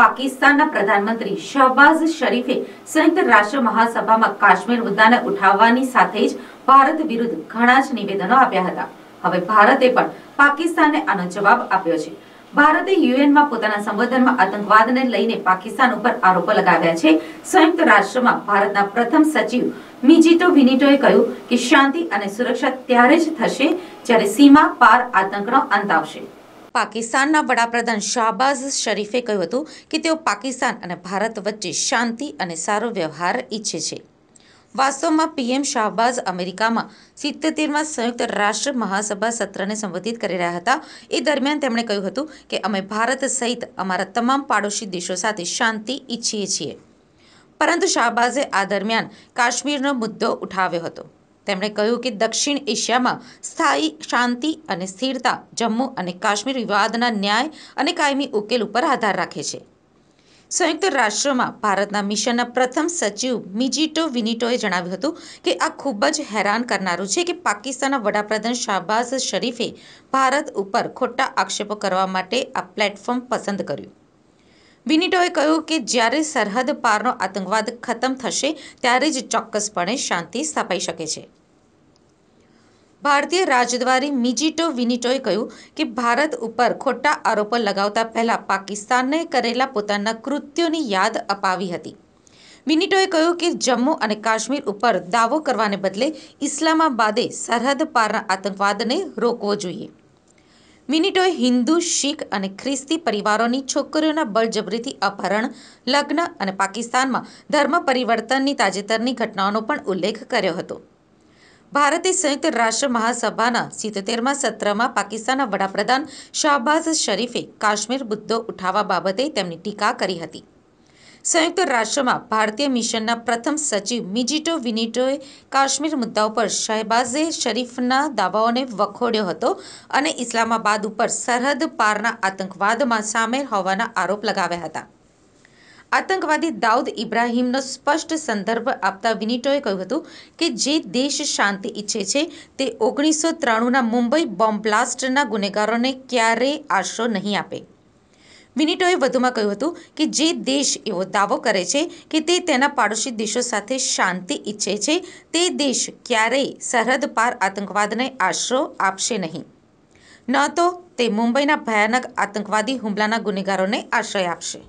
પાકિસ્તાનના પ્રધાનમંત્રી શહબાઝ શરીફે સંયુક્ત રાષ્ટ્ર મહાસભામાં કાશ્મીર મુદ્દાને ઉઠાવવાની સાથે જ ભારત વિરુદ્ધ ઘણા જ નિવેદનો આપ્યા હતા હવે ભારતે પણ પાકિસ્તાનને આનો જવાબ આપ્યો છે ભારતે યુએનમાં પોતાના સંબોધનમાં આતંકવાદને લઈને પાકિસ્તાન ઉપર આરોપો લગાવ્યા છે સંયુક્ત રાષ્ટ્રમાં ભારતના પ્રથમ સચિવ મિજિટો વિનિટોએ કહ્યું કે શાંતિ અને સુરક્ષા ત્યારે જ થશે જ્યારે સીમા પાર આતંકનો અંત આવશે પાકિસ્તાનના વડાપ્રધાન શાહબાઝ શરીફે કહ્યું હતું કે તેઓ પાકિસ્તાન અને ભારત વચ્ચે શાંતિ અને સારો વ્યવહાર ઈચ્છે છે વાસ્તવમાં પીએમ શાહબાઝ અમેરિકામાં સિત્તેરમાં સંયુક્ત રાષ્ટ્ર મહાસભા સત્રને સંબોધિત કરી રહ્યા હતા એ દરમિયાન તેમણે કહ્યું હતું કે અમે ભારત સહિત અમારા તમામ પાડોશી દેશો સાથે શાંતિ ઈચ્છીએ છીએ પરંતુ શાહબાઝે આ દરમિયાન કાશ્મીરનો મુદ્દો ઉઠાવ્યો હતો તેમણે કહ્યું કે દક્ષિણ એશિયામાં સ્થાયી શાંતિ અને સ્થિરતા જમ્મુ અને કાશ્મીર વિવાદના ન્યાય અને કાયમી ઉકેલ ઉપર આધાર રાખે છે સંયુક્ત રાષ્ટ્રમાં ભારતના મિશનના પ્રથમ સચિવ મિજિટો વિનિટોએ જણાવ્યું હતું કે આ ખૂબ જ હેરાન કરનારું છે કે પાકિસ્તાનના વડાપ્રધાન શાહબાઝ શરીફે ભારત ઉપર ખોટા આક્ષેપો કરવા માટે આ પ્લેટફોર્મ પસંદ કર્યું વિનિટોએ કહ્યું કે જ્યારે સરહદ પારનો આતંકવાદ ખતમ થશે ત્યારે જ ચોક્કસપણે શાંતિ સ્થપાઈ શકે છે ભારતીય રાજદ્વારી મિજિટો વિનિટોએ કહ્યું કે ભારત ઉપર ખોટા આરોપો લગાવતા પહેલાં પાકિસ્તાને કરેલા પોતાના કૃત્યોની યાદ અપાવી હતી વિનિટોએ કહ્યું કે જમ્મુ અને કાશ્મીર ઉપર દાવો કરવાને બદલે ઇસ્લામાબાદે સરહદ પારના આતંકવાદને રોકવો જોઈએ મિનિટોએ હિન્દુ શીખ અને ખ્રિસ્તી પરિવારોની છોકરીઓના બળજબરીથી અપહરણ લગ્ન અને પાકિસ્તાનમાં ધર્મ પરિવર્તનની તાજેતરની ઘટનાઓનો પણ ઉલ્લેખ કર્યો હતો ભારતે સંયુક્ત રાષ્ટ્ર મહાસભાના સિત્તેરમાં સત્રમાં પાકિસ્તાનના વડાપ્રધાન શાહબાઝ શરીફે કાશ્મીર મુદ્દો ઉઠાવવા બાબતે તેમની ટીકા કરી હતી સંયુક્ત રાષ્ટ્રમાં ભારતીય મિશનના પ્રથમ સચિવ મિજિટો વિનિટોએ કાશ્મીર મુદ્દા ઉપર શહેબાઝે શરીફના દાવાઓને વખોડ્યો હતો અને ઇસ્લામાબાદ ઉપર સરહદ પારના આતંકવાદમાં સામેલ હોવાના આરોપ લગાવ્યા હતા આતંકવાદી દાઉદ ઇબ્રાહીમનો સ્પષ્ટ સંદર્ભ આપતા વિનિટોએ કહ્યું હતું કે જે દેશ શાંતિ ઈચ્છે છે તે ઓગણીસો ત્રાણુંના મુંબઈ બોમ્બ બ્લાસ્ટના ગુનેગારોને ક્યારેય આશરો નહીં આપે વિનિટોએ વધુમાં કહ્યું હતું કે જે દેશ એવો દાવો કરે છે કે તે તેના પાડોશી દેશો સાથે શાંતિ ઈચ્છે છે તે દેશ ક્યારેય સરહદ પાર આતંકવાદને આશરો આપશે નહીં ન તો તે મુંબઈના ભયાનક આતંકવાદી હુમલાના ગુનેગારોને આશ્રય આપશે